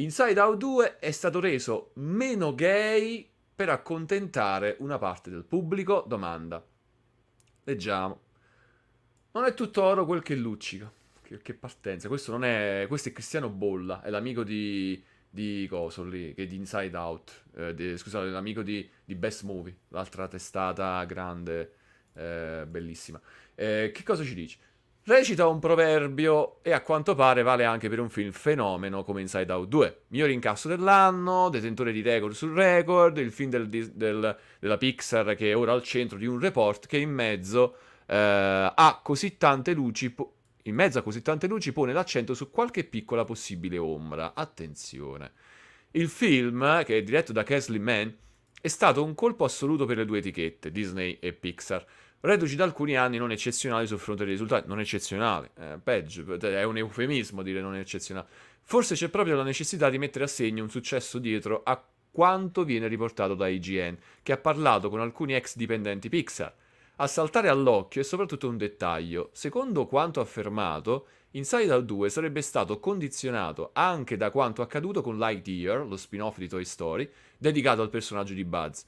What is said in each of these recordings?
Inside Out 2 è stato reso meno gay per accontentare una parte del pubblico? Domanda. Leggiamo. Non è tutto oro quel che luccica. Che, che partenza. Questo non è. Questo è Cristiano Bolla, è l'amico di. di coso lì, che è di Inside Out. Eh, di, scusate, l'amico di, di Best Movie, l'altra testata grande, eh, bellissima. Eh, che cosa ci dice? Recita un proverbio e a quanto pare vale anche per un film fenomeno come Inside Out 2. Miglior incasso dell'anno, detentore di record sul record, il film del, del, della Pixar che è ora al centro di un report che in mezzo, eh, a, così luci, in mezzo a così tante luci pone l'accento su qualche piccola possibile ombra. Attenzione. Il film, che è diretto da Kesley Mann, è stato un colpo assoluto per le due etichette, Disney e Pixar reduci da alcuni anni non eccezionali sul fronte dei risultati. Non eccezionale, eh, peggio, è un eufemismo dire non eccezionale. Forse c'è proprio la necessità di mettere a segno un successo dietro a quanto viene riportato da IGN, che ha parlato con alcuni ex dipendenti Pixar. A saltare all'occhio è soprattutto un dettaglio. Secondo quanto affermato, Inside Out 2 sarebbe stato condizionato anche da quanto accaduto con Lightyear, lo spin-off di Toy Story, dedicato al personaggio di Buzz.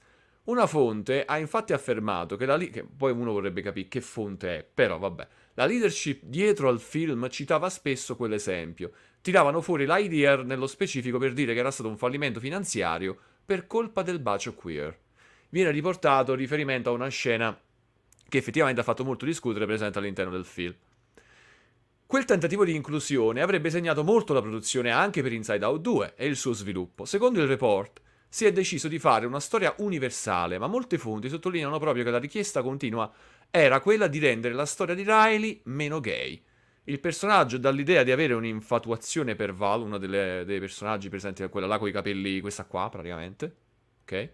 Una fonte ha infatti affermato che la li- che poi uno vorrebbe capire che fonte è, però vabbè. La leadership dietro al film citava spesso quell'esempio. Tiravano fuori l'IDR nello specifico per dire che era stato un fallimento finanziario per colpa del bacio queer. Viene riportato riferimento a una scena che effettivamente ha fatto molto discutere presente all'interno del film. Quel tentativo di inclusione avrebbe segnato molto la produzione anche per Inside Out 2 e il suo sviluppo. Secondo il report, si è deciso di fare una storia universale, ma molte fonti sottolineano proprio che la richiesta continua era quella di rendere la storia di Riley meno gay. Il personaggio, dall'idea di avere un'infatuazione per Val, uno delle, dei personaggi presenti, quella là con i capelli, questa qua praticamente, ok?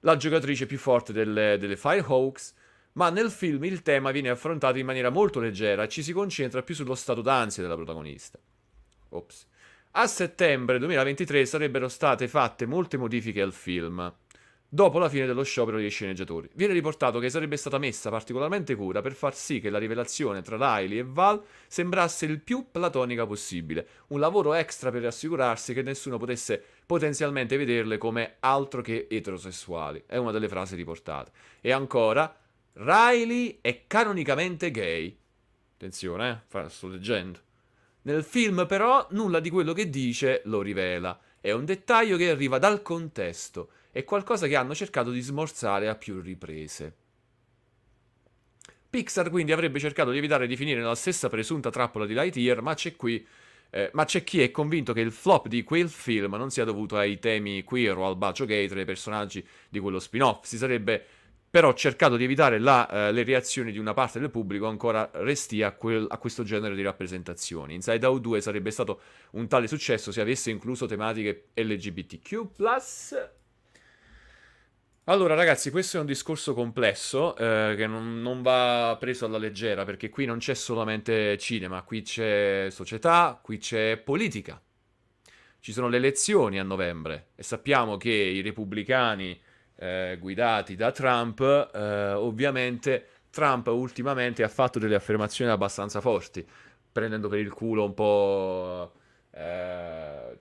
La giocatrice più forte delle, delle Firehawks, ma nel film il tema viene affrontato in maniera molto leggera e ci si concentra più sullo stato d'ansia della protagonista. Ops. A settembre 2023 sarebbero state fatte molte modifiche al film, dopo la fine dello sciopero degli sceneggiatori. Viene riportato che sarebbe stata messa particolarmente cura per far sì che la rivelazione tra Riley e Val sembrasse il più platonica possibile, un lavoro extra per assicurarsi che nessuno potesse potenzialmente vederle come altro che eterosessuali. È una delle frasi riportate. E ancora, Riley è canonicamente gay. Attenzione, eh, sto leggendo. Nel film però nulla di quello che dice lo rivela, è un dettaglio che arriva dal contesto, è qualcosa che hanno cercato di smorzare a più riprese. Pixar quindi avrebbe cercato di evitare di finire nella stessa presunta trappola di Lightyear, ma c'è qui eh, ma c'è chi è convinto che il flop di quel film non sia dovuto ai temi queer o al bacio gay tra i personaggi di quello spin-off. Si sarebbe però ho cercato di evitare la, uh, le reazioni di una parte del pubblico ancora restia a, quel, a, questo genere di rappresentazioni. Inside Out 2 sarebbe stato un tale successo se avesse incluso tematiche LGBTQ. Allora ragazzi, questo è un discorso complesso eh, che non, non, va preso alla leggera perché qui non c'è solamente cinema, qui c'è società, qui c'è politica. Ci sono le elezioni a novembre e sappiamo che i repubblicani eh, guidati da Trump, eh, ovviamente Trump ultimamente ha fatto delle affermazioni abbastanza forti, prendendo per il culo un po' eh,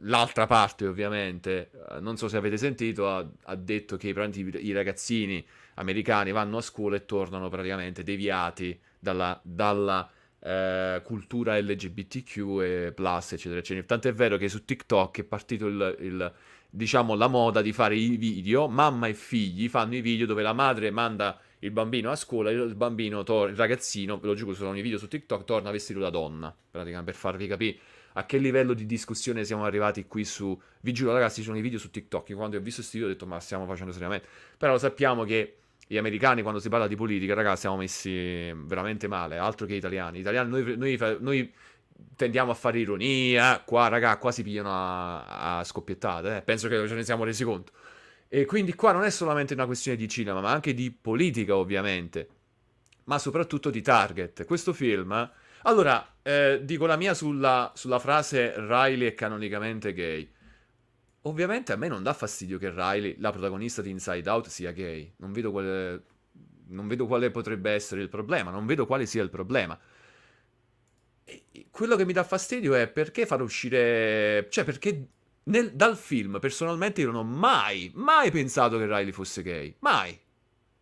l'altra parte ovviamente, non so se avete sentito, ha, ha detto che i, i, ragazzini americani vanno a scuola e tornano praticamente deviati dalla, dalla eh, cultura LGBTQ e plus, eccetera, eccetera. Tanto è vero che su TikTok è partito il, il, diciamo, la moda di fare i video, mamma e figli fanno i video dove la madre manda il bambino a scuola, e il bambino, tor- il ragazzino, ve lo giuro, sono i video su TikTok, torna vestito da donna, praticamente, per farvi capire a che livello di discussione siamo arrivati qui su... Vi giuro ragazzi, ci sono i video su TikTok, quando ho visto questi video ho detto ma stiamo facendo seriamente, però sappiamo che gli americani quando si parla di politica, ragazzi, siamo messi veramente male, altro che gli italiani. Gli italiani noi, noi, noi tendiamo a fare ironia. Qua, raga, qua si pigliano a, a scoppiettate. Eh. Penso che ce ne siamo resi conto. E quindi qua non è solamente una questione di cinema, ma anche di politica, ovviamente. Ma soprattutto di target. Questo film. Allora, eh, dico la mia sulla, sulla frase Riley è canonicamente gay. Ovviamente a me non dà fastidio che Riley, la protagonista di Inside Out, sia gay. Non vedo quale, non vedo quale potrebbe essere il problema, non vedo quale sia il problema quello che mi dà fastidio è perché far uscire... Cioè, perché nel, dal film, personalmente, io non ho mai, mai pensato che Riley fosse gay. Mai.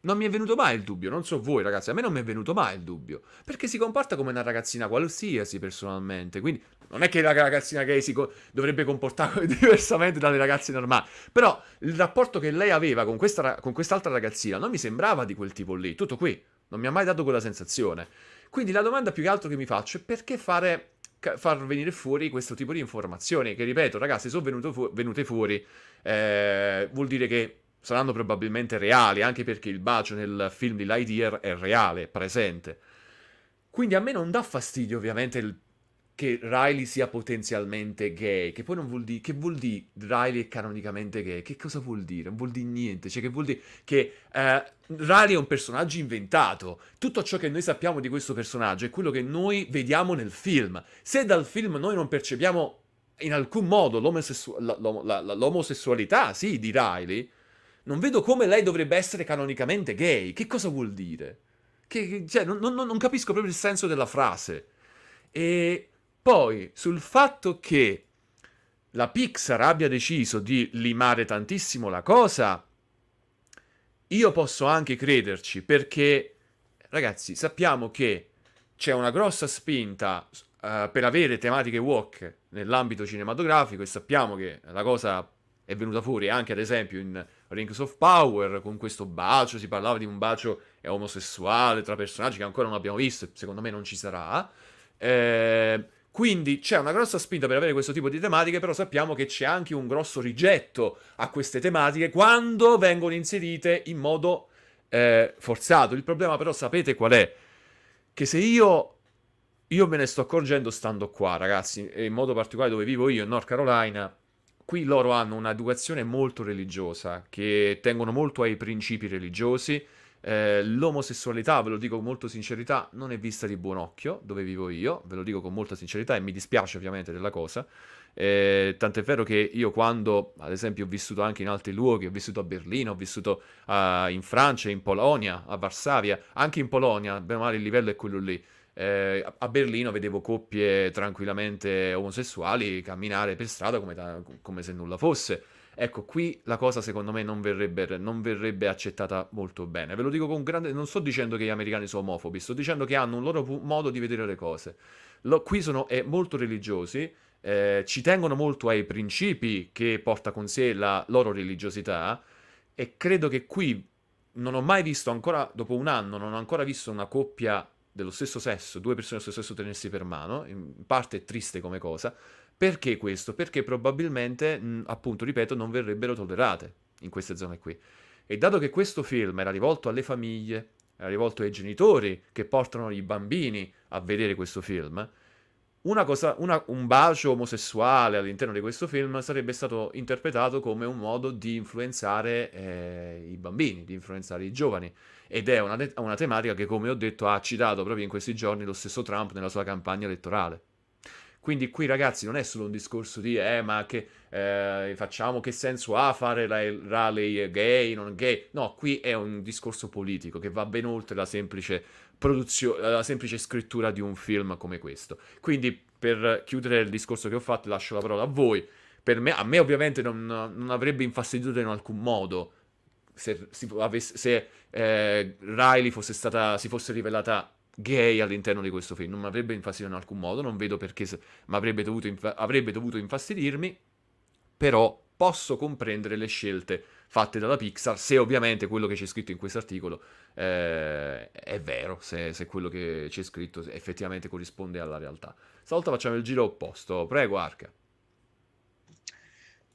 Non mi è venuto mai il dubbio, non so voi ragazzi, a me non mi è venuto mai il dubbio, perché si comporta come una ragazzina qualsiasi personalmente, quindi non è che la ragazzina gay si co- dovrebbe comportare diversamente dalle ragazze normali, però il rapporto che lei aveva con, questa, con quest'altra ragazzina non mi sembrava di quel tipo lì, tutto qui, non mi ha mai dato quella sensazione. Quindi la domanda più che altro che mi faccio è perché fare, far venire fuori questo tipo di informazioni, che ripeto ragazzi sono fu- venute fuori, eh, vuol dire che saranno probabilmente reali, anche perché il bacio nel film di Lightyear è reale, è presente. Quindi a me non dà fastidio ovviamente il che Riley sia potenzialmente gay, che poi non vuol dire... Che vuol dire Riley è canonicamente gay? Che cosa vuol dire? Non vuol dire niente, cioè che vuol dire che eh, Riley è un personaggio inventato. Tutto ciò che noi sappiamo di questo personaggio è quello che noi vediamo nel film. Se dal film noi non percepiamo in alcun modo l'omosessual- l'om- la- la- l'omosessualità, sì, di Riley, non vedo come lei dovrebbe essere canonicamente gay. Che cosa vuol dire? Che, cioè, non, non, non capisco proprio il senso della frase. E poi sul fatto che la Pixar abbia deciso di limare tantissimo la cosa, io posso anche crederci perché, ragazzi, sappiamo che c'è una grossa spinta uh, per avere tematiche walk nell'ambito cinematografico e sappiamo che la cosa è venuta fuori anche ad esempio in Rings of Power con questo bacio, si parlava di un bacio eh, omosessuale tra personaggi che ancora non abbiamo visto, e secondo me non ci sarà. Eh, quindi c'è una grossa spinta per avere questo tipo di tematiche, però sappiamo che c'è anche un grosso rigetto a queste tematiche quando vengono inserite in modo eh, forzato. Il problema però sapete qual è? Che se io... Io me ne sto accorgendo stando qua, ragazzi, e in modo particolare dove vivo io, in North Carolina, qui loro hanno un'educazione molto religiosa, che tengono molto ai principi religiosi, eh, l'omosessualità, ve lo dico con molta sincerità, non è vista di buon occhio dove vivo io, ve lo dico con molta sincerità e mi dispiace ovviamente della cosa. Eh, tant'è vero che io quando, ad esempio, ho vissuto anche in altri luoghi, ho vissuto a Berlino, ho vissuto uh, in Francia, in Polonia, a Varsavia, anche in Polonia, bene o male il livello è quello lì. Eh, a Berlino vedevo coppie tranquillamente omosessuali camminare per strada come, ta- come se nulla fosse. Ecco, qui la cosa secondo me non verrebbe, non verrebbe accettata molto bene. Ve lo dico con grande... Non sto dicendo che gli americani sono omofobi, sto dicendo che hanno un loro pu- modo di vedere le cose. Lo, qui sono eh, molto religiosi, eh, ci tengono molto ai principi che porta con sé la loro religiosità e credo che qui non ho mai visto ancora, dopo un anno, non ho ancora visto una coppia dello stesso sesso, due persone dello stesso sesso tenersi per mano, in parte è triste come cosa, perché questo? Perché probabilmente, mh, appunto, ripeto, non verrebbero tollerate in queste zone qui. E dato che questo film era rivolto alle famiglie, era rivolto ai genitori che portano i bambini a vedere questo film, una cosa, una, un bacio omosessuale all'interno di questo film sarebbe stato interpretato come un modo di influenzare eh, i bambini, di influenzare i giovani. Ed è una, una tematica che, come ho detto, ha citato proprio in questi giorni lo stesso Trump nella sua campagna elettorale. Quindi qui ragazzi non è solo un discorso di eh ma che eh, facciamo che senso ha fare la rally gay, non gay. No, qui è un discorso politico che va ben oltre la semplice produzione, la semplice scrittura di un film come questo. Quindi per chiudere il discorso che ho fatto lascio la parola a voi. Me, a me ovviamente non, non, avrebbe infastidito in alcun modo se, se, se eh, Riley fosse stata, si fosse rivelata gay all'interno di questo film. Non mi avrebbe infastidito in alcun modo, non vedo perché mi avrebbe dovuto, inf- avrebbe dovuto infastidirmi, però posso comprendere le scelte fatte dalla Pixar, se ovviamente quello che c'è scritto in questo articolo eh, è vero, se, se, quello che c'è scritto effettivamente corrisponde alla realtà. Stavolta facciamo il giro opposto. Prego, Arca.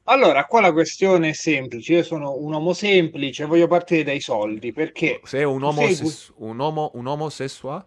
Allora, qua la questione è semplice. Io sono un uomo semplice, voglio partire dai soldi perché. Sei un uomo, segui... ses- un uomo, un omosessuale?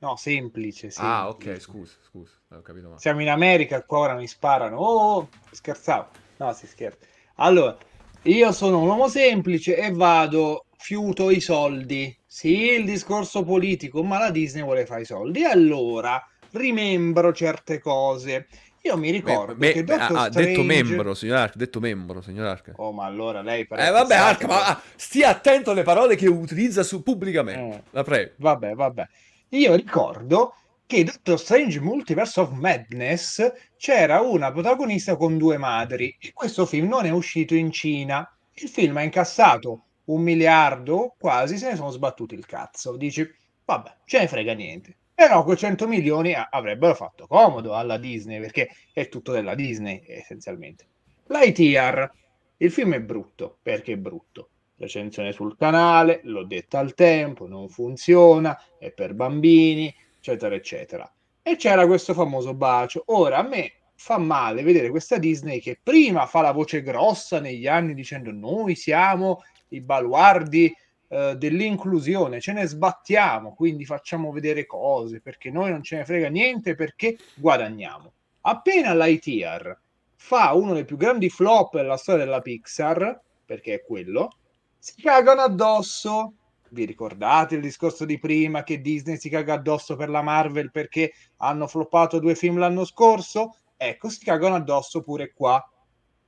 No, semplice, semplice. Ah, ok, scusa, scusa, ho capito male. Siamo in America, qua ora mi sparano. Oh, oh, scherzavo. No, si scherza. Allora, io sono un uomo semplice e vado, fiuto i soldi. Sì, il discorso politico, ma la Disney vuole fare i soldi. Allora, rimembro certe cose. Io mi ricordo me, me, che Doctor ah, Strange... detto membro, signor Ark, detto membro, signor Ark. Oh, ma allora lei Eh vabbè, Ark, ma stia attento alle parole che utilizza su pubblicamente. Eh, la prego. Vabbè, vabbè io ricordo che Doctor Strange Multiverse of Madness c'era una protagonista con due madri e questo film non è uscito in Cina. Il film ha incassato un miliardo quasi, se ne sono sbattuti il cazzo. Dici, vabbè, ce ne frega niente. Però quei 100 milioni avrebbero fatto comodo alla Disney perché è tutto della Disney essenzialmente. L'ITR, il film è brutto perché è brutto recensione sul canale, l'ho detta al tempo, non funziona, è per bambini, eccetera, eccetera. E c'era questo famoso bacio. Ora a me fa male vedere questa Disney che prima fa la voce grossa negli anni dicendo noi siamo i baluardi eh, dell'inclusione, ce ne sbattiamo, quindi facciamo vedere cose perché noi non ce ne frega niente perché guadagniamo. Appena l'ITR fa uno dei più grandi flop della storia della Pixar, perché è quello, si cagano addosso. Vi ricordate il discorso di prima che Disney si caga addosso per la Marvel perché hanno floppato due film l'anno scorso? Ecco, si cagano addosso pure qua.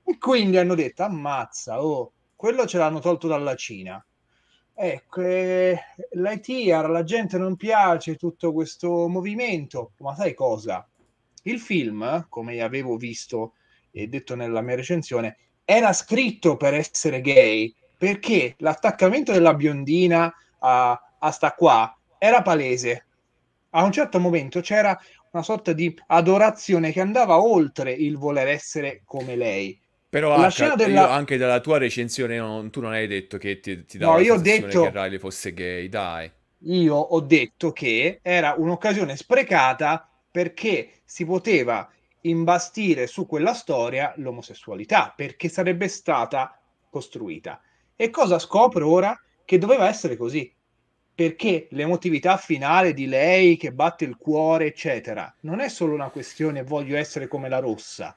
E quindi hanno detto, ammazza, oh, quello ce l'hanno tolto dalla Cina. Ecco, eh, l'ITR alla gente non piace tutto questo movimento, ma sai cosa? Il film, come avevo visto e detto nella mia recensione, era scritto per essere gay, perché l'attaccamento della biondina a, a sta qua era palese. A un certo momento c'era una sorta di adorazione che andava oltre il voler essere come lei. Però la H, scena della... anche dalla tua recensione non, tu non hai detto che ti, ti dava no, io ho detto... che Riley fosse gay, dai. Io ho detto che era un'occasione sprecata perché si poteva imbastire su quella storia l'omosessualità, perché sarebbe stata costruita. E cosa scopro ora? Che doveva essere così. Perché l'emotività finale di lei che batte il cuore, eccetera, non è solo una questione voglio essere come la rossa.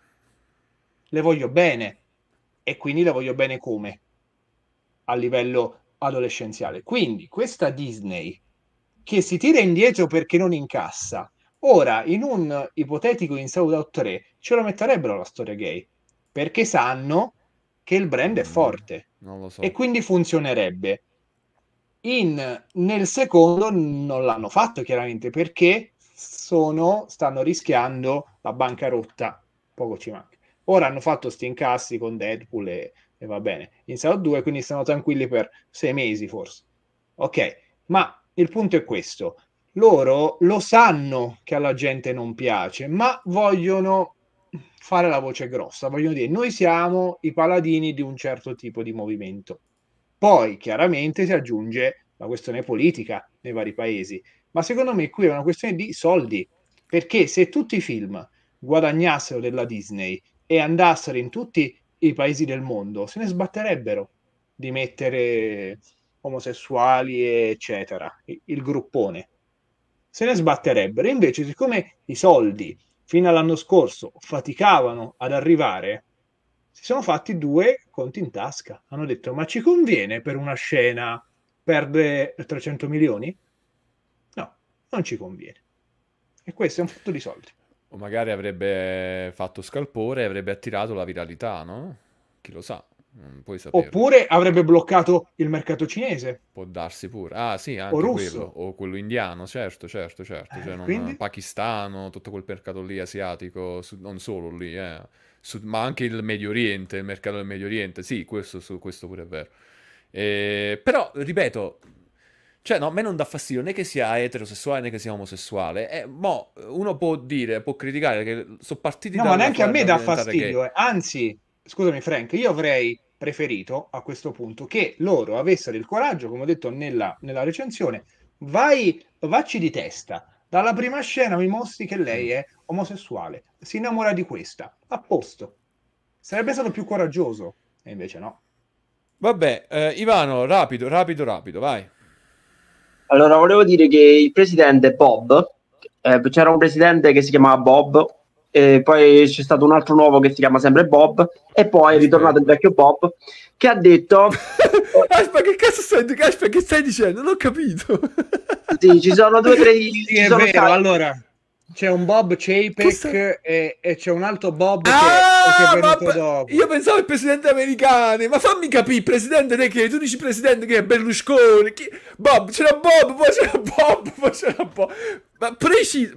Le voglio bene. E quindi le voglio bene come? A livello adolescenziale. Quindi questa Disney che si tira indietro perché non incassa, ora in un ipotetico in South Out 3 ce lo metterebbero la storia gay perché sanno che il brand è mm. forte non lo so. E quindi funzionerebbe. In, nel secondo non l'hanno fatto chiaramente perché sono, stanno rischiando la bancarotta. Poco ci manca. Ora hanno fatto sti incassi con Deadpool e, e va bene. In Sao 2 quindi stanno tranquilli per sei mesi forse. Ok, ma il punto è questo. Loro lo sanno che alla gente non piace, ma vogliono fare la voce grossa, voglio dire noi siamo i paladini di un certo tipo di movimento. Poi chiaramente si aggiunge la questione politica nei vari paesi, ma secondo me qui è una questione di soldi, perché se tutti i film guadagnassero della Disney e andassero in tutti i paesi del mondo, se ne sbatterebbero di mettere omosessuali, eccetera, il gruppone. Se ne sbatterebbero. Invece, siccome i soldi fino all'anno scorso faticavano ad arrivare, si sono fatti due conti in tasca. Hanno detto, ma ci conviene per una scena perdere 300 milioni? No, non ci conviene. E questo è un fatto di soldi. O magari avrebbe fatto scalpore e avrebbe attirato la viralità, no? Chi lo sa. Mm, Oppure avrebbe bloccato il mercato cinese. Può darsi pure. Ah sì, anche o russo. quello. O quello indiano, certo, certo, certo. Eh, cioè, non... quindi... Pakistano, tutto quel mercato lì asiatico, su... non solo lì, eh. su... ma anche il Medio Oriente, il mercato del Medio Oriente. Sì, questo, su... questo pure è vero. Eh, però, ripeto, cioè, no, a me non dà fastidio né che sia eterosessuale né che sia omosessuale. Eh, mo, uno può dire, può criticare che sono partiti no, da... No, ma neanche a me dà fastidio, eh. anzi, scusami Frank, io avrei preferito a questo punto che loro avessero il coraggio, come ho detto nella, nella recensione, vai, vacci di testa, dalla prima scena mi mostri che lei mm. è omosessuale, si innamora di questa, a posto. Sarebbe stato più coraggioso, e invece no. Vabbè, eh, Ivano, rapido, rapido, rapido, vai. Allora, volevo dire che il presidente Bob, eh, c'era un presidente che si chiamava Bob, eh, poi c'è stato un altro nuovo che si chiama sempre Bob e poi è ritornato il vecchio Bob che ha detto aspetta che cazzo stai, aspetta, che stai dicendo non ho capito sì ci sono due tre sì, è vero allora c'è un Bob Chapek e, e, c'è un altro Bob ah, che, che, è venuto dopo. Io pensavo il presidente americano, ma fammi capire, presidente te che tu dici presidente che è Berlusconi, chi... Bob, c'era Bob, poi c'era Bob, poi c'era Bob. Ma preci-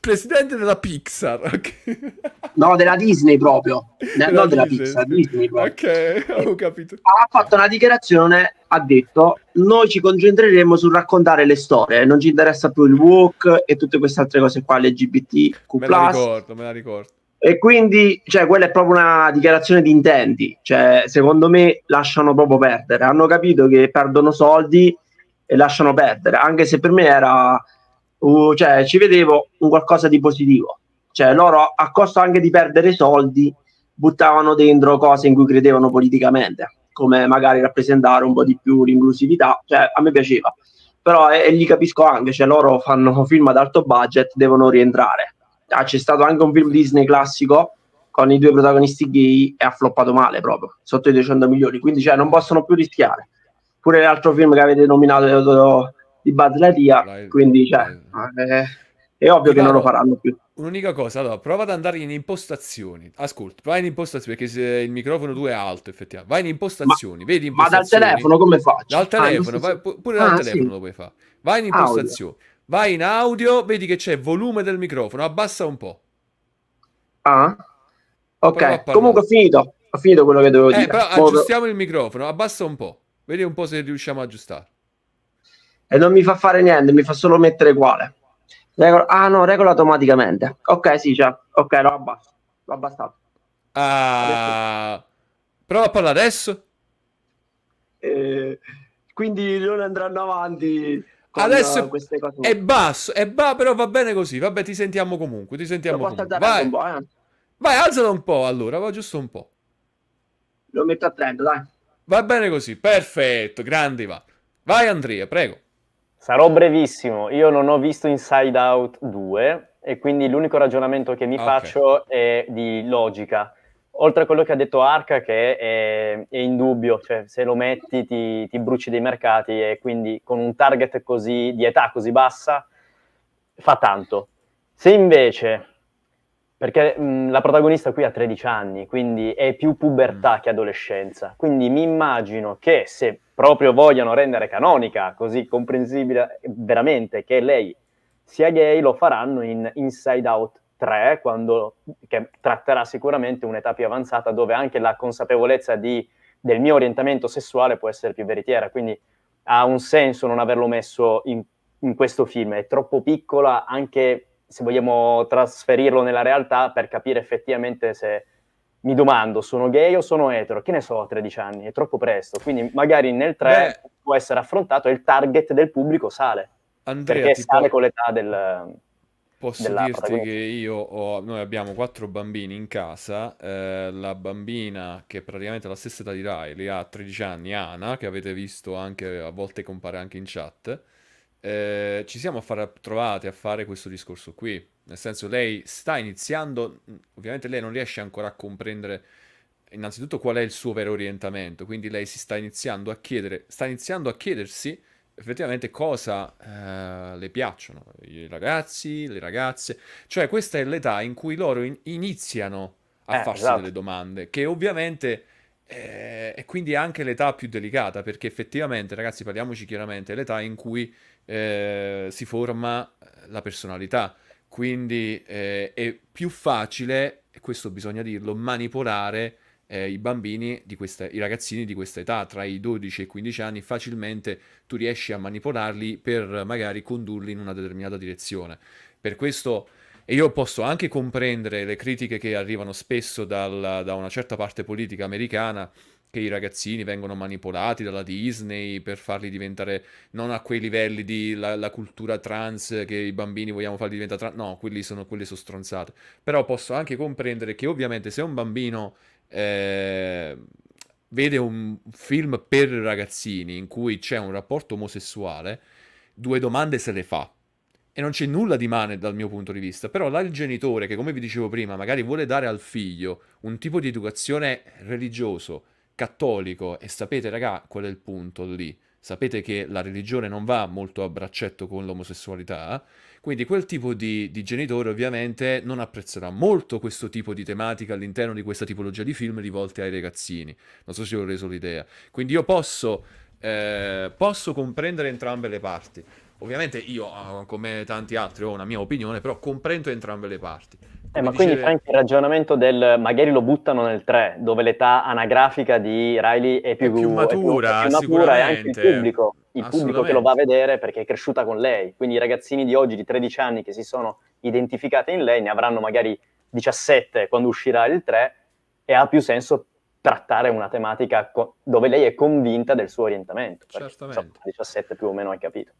presidente della Pixar. Okay. No, della Disney proprio. Della no, della Pixar, Disney proprio. Ok, ho capito. Ha fatto una dichiarazione, ha detto, noi ci concentreremo sul raccontare le storie, non ci interessa più il walk e tutte queste altre cose qua, LGBTQ. Me la ricordo, me la ricordo. E quindi, cioè, quella è proprio una dichiarazione di intenti. Cioè, secondo me, lasciano proprio perdere. Hanno capito che perdono soldi e lasciano perdere, anche se per me era uh, cioè, ci vedevo un qualcosa di positivo. Cioè, loro a costo anche di perdere soldi buttavano dentro cose in cui credevano politicamente, come magari rappresentare un po' di più l'inclusività. Cioè, a me piaceva. Però e, e li capisco anche, cioè loro fanno film ad alto budget, devono rientrare. Ah, c'è stato anche un film Disney classico con i due protagonisti gay e ha floppato male proprio, sotto i 200 milioni, quindi cioè, non possono più rischiare. Pure l'altro film che avete nominato eh, di Buzz Lightyear, quindi cioè, eh, è ovvio che non lo faranno più. Un'unica cosa, allora, prova ad andare in impostazioni. Ascolta, vai in impostazioni perché se il microfono 2 è alto, effettivamente. Vai in impostazioni, ma, vedi impostazioni. Ma dal telefono come faccio? Dal ah, telefono, ah, vai, pure dal ah, telefono sì. lo puoi fare. Vai in ah, impostazioni, audio. vai in audio, vedi che c'è volume del microfono, abbassa un po'. Ah, ok. Comunque ho finito, ho finito quello che dovevo eh, dire. Però aggiustiamo Modo... il microfono, abbassa un po'. Vedi un po' se riusciamo a aggiustare e non mi fa fare niente, mi fa solo mettere quale. Regola, ah no, regola automaticamente. Ok, sì, cioè, ok, l'ho abbassato. L'ho abbassato. Ah, prova a parlare adesso. Eh, quindi non andranno avanti. Adesso queste cose. è basso, è ba, però va bene così. Vabbè, ti sentiamo comunque. Ti sentiamo comunque. Vai. Eh. Vai, alzalo un po' allora, va giusto un po'. Lo metto a 30, dai. Va bene così, perfetto, grandi va. Vai Andrea, prego. Sarò brevissimo, io non ho visto Inside Out 2 e quindi l'unico ragionamento che mi ah, okay. faccio è di logica. Oltre a quello che ha detto Arca, che è, è dubbio, cioè se lo metti ti, ti bruci dei mercati e quindi con un target così, di età così bassa fa tanto. Se invece perché mh, mm, la protagonista qui ha 13 anni, quindi è più pubertà mm. che adolescenza. Quindi mi immagino che se proprio vogliono rendere canonica, così comprensibile veramente che lei sia gay, lo faranno in Inside Out 3, quando, che tratterà sicuramente un'età più avanzata dove anche la consapevolezza di, del mio orientamento sessuale può essere più veritiera. Quindi ha un senso non averlo messo in, in questo film, è troppo piccola anche se vogliamo trasferirlo nella realtà per capire effettivamente se mi domando, sono gay o sono etero? Che ne so a 13 anni? È troppo presto. Quindi magari nel 3 Beh, può essere affrontato e il target del pubblico sale. Andrea, perché sale con l'età del... Posso dirti che io ho, noi abbiamo quattro bambini in casa, eh, la bambina che è praticamente la stessa età di Riley, ha 13 anni, Ana, che avete visto anche, a volte compare anche in chat, eh, ci siamo a fare, trovati a fare questo discorso qui, nel senso, lei sta iniziando, ovviamente lei non riesce ancora a comprendere innanzitutto qual è il suo vero orientamento, quindi lei si sta iniziando a chiedere, sta iniziando a chiedersi effettivamente cosa eh, le piacciono, i ragazzi, le ragazze, cioè questa è l'età in cui loro in- iniziano a eh, farsi esatto. delle domande, che ovviamente eh, è quindi anche l'età più delicata, perché effettivamente, ragazzi, parliamoci chiaramente, è l'età in cui eh, si forma la personalità quindi eh, è più facile, e questo bisogna dirlo, manipolare eh, i bambini, di questa, i ragazzini di questa età, tra i 12 e i 15 anni, facilmente tu riesci a manipolarli per magari condurli in una determinata direzione. Per questo e io posso anche comprendere le critiche che arrivano spesso dal, da una certa parte politica americana, che i ragazzini vengono manipolati dalla Disney per farli diventare non a quei livelli di la, la cultura trans che i bambini vogliamo farli diventare trans, no, quelli sono, quelle sono stronzate. Però posso anche comprendere che ovviamente se un bambino eh, vede un film per ragazzini in cui c'è un rapporto omosessuale, due domande se le fa e non c'è nulla di male dal mio punto di vista, però là il genitore che, come vi dicevo prima, magari vuole dare al figlio un tipo di educazione religioso, cattolico, e sapete, raga, qual è il punto lì? Sapete che la religione non va molto a braccetto con l'omosessualità, quindi quel tipo di, di, genitore ovviamente non apprezzerà molto questo tipo di tematica all'interno di questa tipologia di film rivolte ai ragazzini. Non so se ho reso l'idea. Quindi io posso, eh, posso comprendere entrambe le parti. Ovviamente io, ah, come tanti altri, ho una mia opinione, però comprendo entrambe le parti. Eh, ma dicevi... quindi fa anche il ragionamento del magari lo buttano nel 3, dove l'età anagrafica di Riley è più, è più matura, è più, è più matura e anche il pubblico, il pubblico che lo va a vedere perché è cresciuta con lei. Quindi i ragazzini di oggi di 13 anni che si sono identificati in lei ne avranno magari 17 quando uscirà il 3 e ha più senso trattare una tematica co- dove lei è convinta del suo orientamento. Certamente. 17 più o meno hai capito.